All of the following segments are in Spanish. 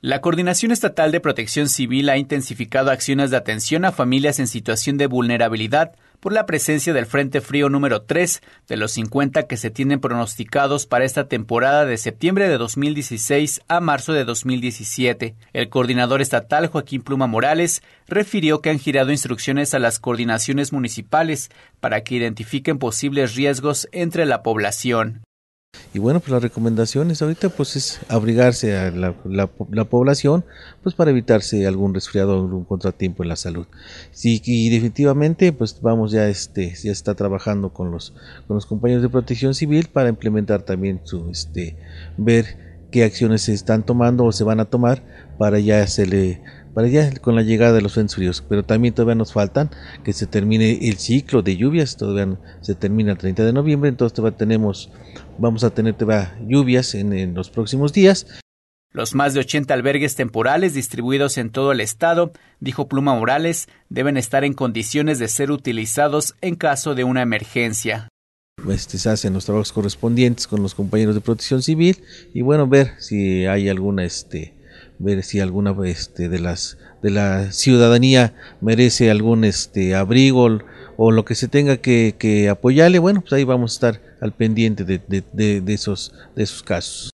La Coordinación Estatal de Protección Civil ha intensificado acciones de atención a familias en situación de vulnerabilidad por la presencia del Frente Frío número 3 de los 50 que se tienen pronosticados para esta temporada de septiembre de 2016 a marzo de 2017. El coordinador estatal Joaquín Pluma Morales refirió que han girado instrucciones a las coordinaciones municipales para que identifiquen posibles riesgos entre la población. Y bueno, pues las recomendaciones ahorita pues es abrigarse a la, población pues para evitarse algún resfriado o algún contratiempo en la salud. Sí, y definitivamente pues vamos ya este ya está trabajando con los con los compañeros de Protección Civil para implementar también su este ver qué acciones se están tomando o se van a tomar para ya se le para con la llegada de los fríos. Pero también todavía nos faltan que se termine el ciclo de lluvias, todavía se termina el 30 de noviembre, entonces todavía tenemos, vamos a tener todavía lluvias en, los próximos días. Los más de 80 albergues temporales distribuidos en todo el estado, dijo Pluma Morales, deben estar en condiciones de ser utilizados en caso de una emergencia. Este, se hacen los trabajos correspondientes con los compañeros de protección civil y bueno, ver si hay alguna este, ver si alguna este, de las de la ciudadanía merece algún este abrigo o lo que se tenga que, apoyarle, bueno, pues ahí vamos a estar al pendiente de, esos, de esos casos.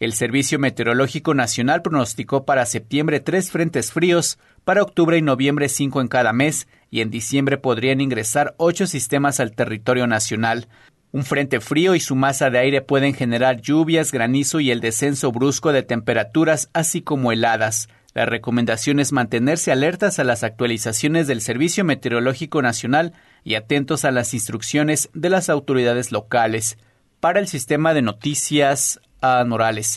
El Servicio Meteorológico Nacional pronosticó para septiembre tres frentes fríos, para octubre y noviembre cinco en cada mes, y en diciembre podrían ingresar ocho sistemas al territorio nacional. Un frente frío y su masa de aire pueden generar lluvias, granizo y el descenso brusco de temperaturas, así como heladas. La recomendación es mantenerse alertas a las actualizaciones del Servicio Meteorológico Nacional y atentos a las instrucciones de las autoridades locales. Para el sistema de noticias, Anorales.